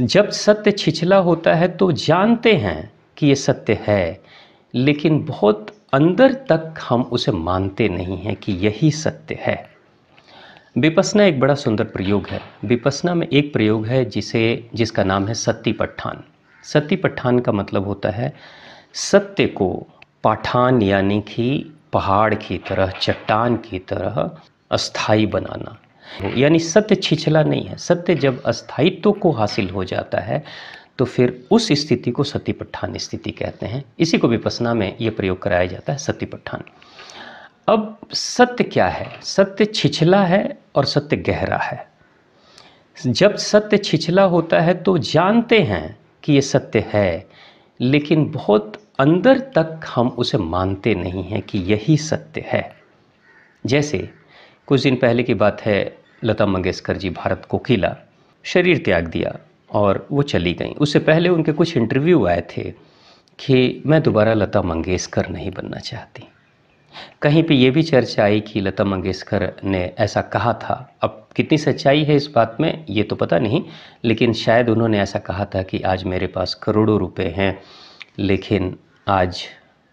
जब सत्य छिछला होता है तो जानते हैं कि ये सत्य है लेकिन बहुत अंदर तक हम उसे मानते नहीं हैं कि यही सत्य है विपसना एक बड़ा सुंदर प्रयोग है विपसना में एक प्रयोग है जिसे जिसका नाम है सत्य पठान सत्य पठान का मतलब होता है सत्य को पाठान यानी कि पहाड़ की तरह चट्टान की तरह अस्थाई बनाना यानी सत्य छिछला नहीं है सत्य जब अस्थायित्व को हासिल हो जाता है तो फिर उस स्थिति को सतीपट्ठान स्थिति कहते हैं इसी को विपसना में ये प्रयोग कराया जाता है सतीपट्ठान अब सत्य क्या है सत्य छिछला है और सत्य गहरा है जब सत्य छिछला होता है तो जानते हैं कि ये सत्य है लेकिन बहुत अंदर तक हम उसे मानते नहीं हैं कि यही सत्य है जैसे कुछ दिन पहले की बात है लता मंगेशकर जी भारत को किला शरीर त्याग दिया और वो चली गई उससे पहले उनके कुछ इंटरव्यू आए थे कि मैं दोबारा लता मंगेशकर नहीं बनना चाहती कहीं पे ये भी चर्चा आई कि लता मंगेशकर ने ऐसा कहा था अब कितनी सच्चाई है इस बात में ये तो पता नहीं लेकिन शायद उन्होंने ऐसा कहा था कि आज मेरे पास करोड़ों रुपए हैं लेकिन आज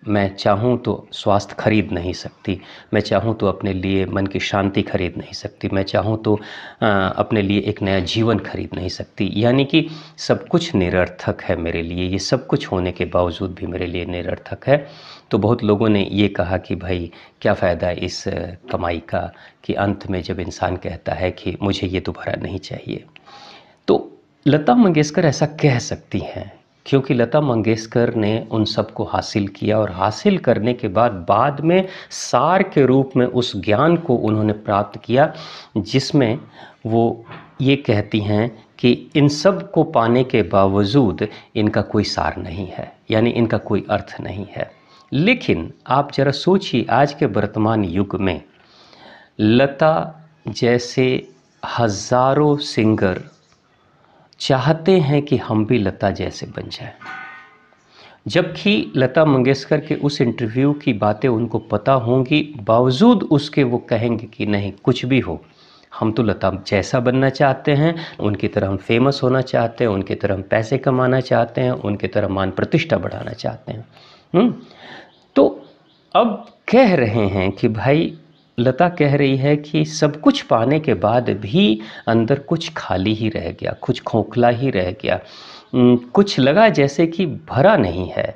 मैं चाहूँ तो स्वास्थ्य खरीद नहीं सकती मैं चाहूँ तो अपने लिए मन की शांति खरीद नहीं सकती मैं चाहूँ तो अपने लिए एक नया जीवन खरीद नहीं सकती यानी कि सब कुछ निरर्थक है मेरे लिए ये सब कुछ होने के बावजूद भी मेरे लिए निरर्थक है तो बहुत लोगों ने ये कहा कि भाई क्या फ़ायदा है इस कमाई का कि अंत में जब इंसान कहता है कि मुझे ये दोबारा नहीं चाहिए तो लता मंगेशकर ऐसा कह सकती हैं क्योंकि लता मंगेशकर ने उन सबको हासिल किया और हासिल करने के बाद बाद में सार के रूप में उस ज्ञान को उन्होंने प्राप्त किया जिसमें वो ये कहती हैं कि इन सब को पाने के बावजूद इनका कोई सार नहीं है यानी इनका कोई अर्थ नहीं है लेकिन आप जरा सोचिए आज के वर्तमान युग में लता जैसे हज़ारों सिंगर चाहते हैं कि हम भी लता जैसे बन जाएं जबकि लता मंगेशकर के उस इंटरव्यू की बातें उनको पता होंगी बावजूद उसके वो कहेंगे कि नहीं कुछ भी हो हम तो लता जैसा बनना चाहते हैं उनकी तरह हम फेमस होना चाहते हैं उनकी तरह हम पैसे कमाना चाहते हैं उनकी तरह मान प्रतिष्ठा बढ़ाना चाहते हैं हुँ? हम्म, तो अब कह रहे हैं कि भाई लता कह रही है कि सब कुछ पाने के बाद भी अंदर कुछ खाली ही रह गया कुछ खोखला ही रह गया कुछ लगा जैसे कि भरा नहीं है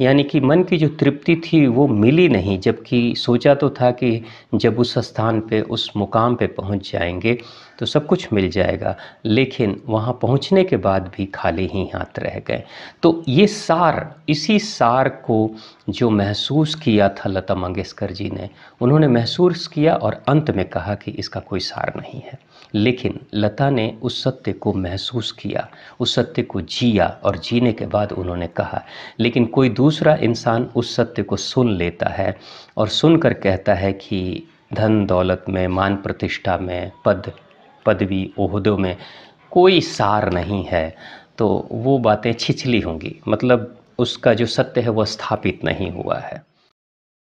यानी कि मन की जो तृप्ति थी वो मिली नहीं जबकि सोचा तो था कि जब उस स्थान पे उस मुकाम पे पहुंच जाएंगे तो सब कुछ मिल जाएगा लेकिन वहाँ पहुँचने के बाद भी खाली ही हाथ रह गए तो ये सार इसी सार को जो महसूस किया था लता मंगेशकर जी ने उन्होंने महसूस किया और अंत में कहा कि इसका कोई सार नहीं है लेकिन लता ने उस सत्य को महसूस किया उस सत्य को जिया और जीने के बाद उन्होंने कहा लेकिन कोई दूसरा इंसान उस सत्य को सुन लेता है और सुनकर कहता है कि धन दौलत में मान प्रतिष्ठा में पद पदवी ओहदों में कोई सार नहीं है तो वो बातें छिछली होंगी मतलब उसका जो सत्य है वह स्थापित नहीं हुआ है